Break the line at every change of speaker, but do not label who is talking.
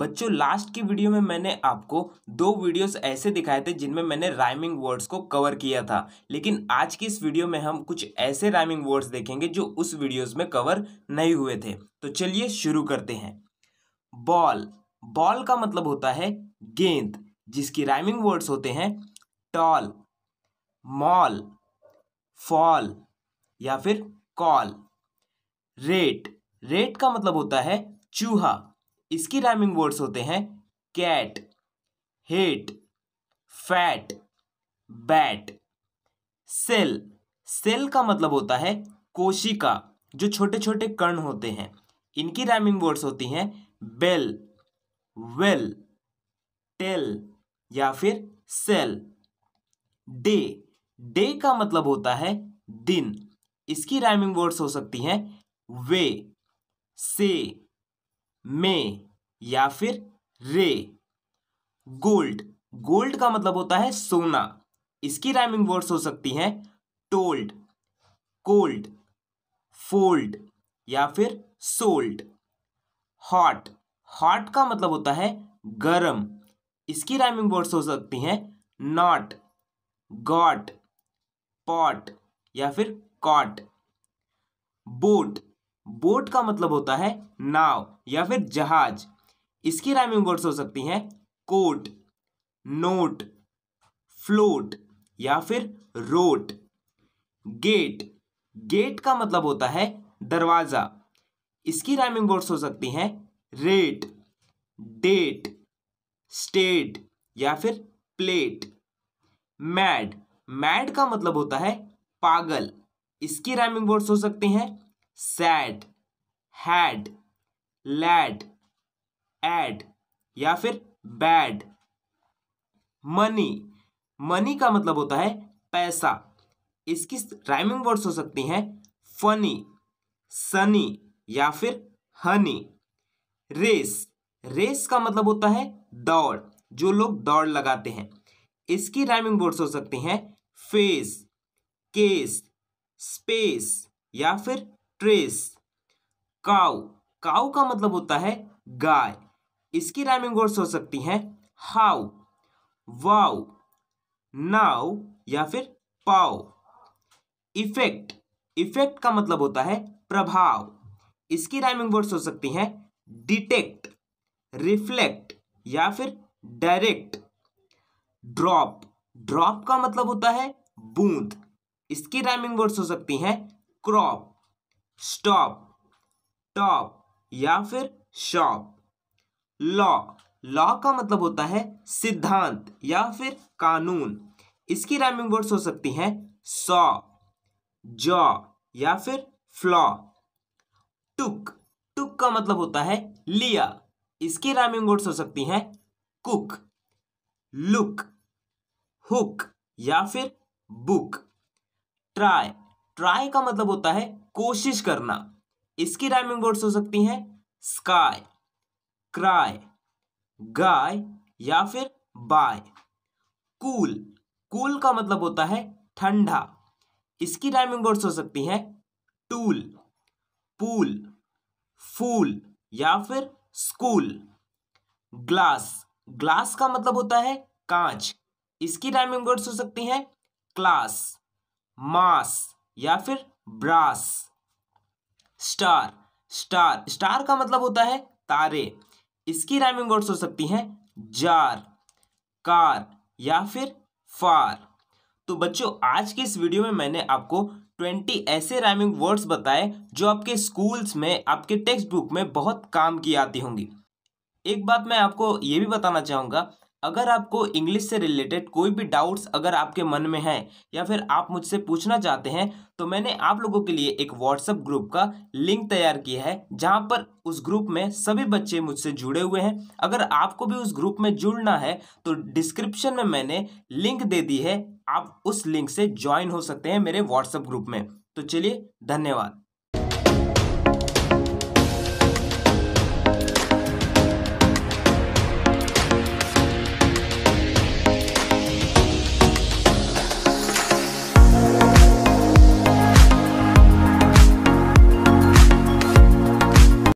बच्चों लास्ट की वीडियो में मैंने आपको दो वीडियोस ऐसे दिखाए थे जिनमें मैंने राइमिंग वर्ड्स को कवर किया था लेकिन आज की इस वीडियो में हम कुछ ऐसे राइमिंग वर्ड्स देखेंगे जो उस वीडियोस में कवर नहीं हुए थे तो चलिए शुरू करते हैं बॉल बॉल का मतलब होता है गेंद जिसकी राइमिंग वर्ड्स होते हैं टॉल मॉल फॉल या फिर कॉल रेट रेट का मतलब होता है चूहा इसकी राइमिंग वर्ड्स होते हैं cat hat fat bat sale sale का मतलब होता है कोशिका जो छोटे छोटे कर्ण होते हैं इनकी राइमिंग वर्ड्स होती हैं बेल वेल टेल या फिर सेल डे डे का मतलब होता है दिन इसकी राइमिंग वर्ड्स हो सकती हैं वे से में या फिर रे गोल्ड गोल्ड का मतलब होता है सोना इसकी राइमिंग वर्ड्स हो सकती हैं टोल्ड कोल्ड फोल्ड या फिर सोल्ड हॉट हॉट का मतलब होता है गरम इसकी राइमिंग वर्ड्स हो सकती हैं नॉट गॉट पॉट या फिर कॉट बोट बोट का मतलब होता है नाव या फिर जहाज इसकी राइमिंग वर्ड्स हो सकती हैं कोट नोट फ्लोट या फिर रोट गेट गेट का मतलब होता है दरवाज़ा इसकी राइमिंग वर्ड्स हो सकती हैं रेट डेट स्टेट या फिर प्लेट मैड मैड का मतलब होता है पागल इसकी राइमिंग वर्ड्स हो सकती हैं सैड हैड लैड एड या फिर बैड मनी मनी का मतलब होता है पैसा इसकी राइमिंग वर्ड्स हो सकती हैं फनी सनी या फिर हनी रेस रेस का मतलब होता है दौड़ जो लोग दौड़ लगाते हैं इसकी राइमिंग वर्ड्स हो सकती हैं फेस केस स्पेस या फिर ट्रेस काउ काउ का मतलब होता है गाय इसकी राइमिंग वर्ड्स हो सकती हैं हाउ वाउ नाव या फिर पाओ इफेक्ट इफेक्ट का मतलब होता है प्रभाव इसकी राइमिंग वर्ड्स हो सकती हैं डिटेक्ट रिफ्लेक्ट या फिर डायरेक्ट ड्रॉप ड्रॉप का मतलब होता है बूंद इसकी राइमिंग वर्ड्स हो सकती हैं क्रॉप स्टॉप टॉप या फिर शॉप लॉ लॉ का मतलब होता है सिद्धांत या फिर कानून इसकी राइमिंग वर्ड्स हो सकती हैं सॉ जॉ या फिर फ्लॉ टुक टुक का मतलब होता है लिया इसकी राइमिंग वर्ड्स हो सकती हैं कुक लुक हुक या फिर बुक ट्राई ट्राई का मतलब होता है कोशिश करना इसकी राइमिंग वर्ड्स हो सकती हैं स्काई क्राई गाय या फिर बाय कूल कूल का मतलब होता है ठंडा इसकी राइमिंग वर्ड्स हो सकती हैं टूल पूल फूल या फिर स्कूल ग्लास ग्लास का मतलब होता है कांच इसकी राइमिंग वर्ड्स हो सकती हैं क्लास मास या फिर ब्रास स्टार स्टार स्टार का मतलब होता है तारे इसकी राइमिंग वर्ड्स हो सकती हैं जार कार या फिर फार तो बच्चों आज के इस वीडियो में मैंने आपको 20 ऐसे राइमिंग वर्ड्स बताए जो आपके स्कूल्स में आपके टेक्स्ट बुक में बहुत काम की आती होंगी एक बात मैं आपको ये भी बताना चाहूँगा अगर आपको इंग्लिश से रिलेटेड कोई भी डाउट्स अगर आपके मन में हैं या फिर आप मुझसे पूछना चाहते हैं तो मैंने आप लोगों के लिए एक व्हाट्सअप ग्रुप का लिंक तैयार किया है जहां पर उस ग्रुप में सभी बच्चे मुझसे जुड़े हुए हैं अगर आपको भी उस ग्रुप में जुड़ना है तो डिस्क्रिप्शन में मैंने लिंक दे दी है आप उस लिंक से ज्वाइन हो सकते हैं मेरे व्हाट्सएप ग्रुप में तो चलिए धन्यवाद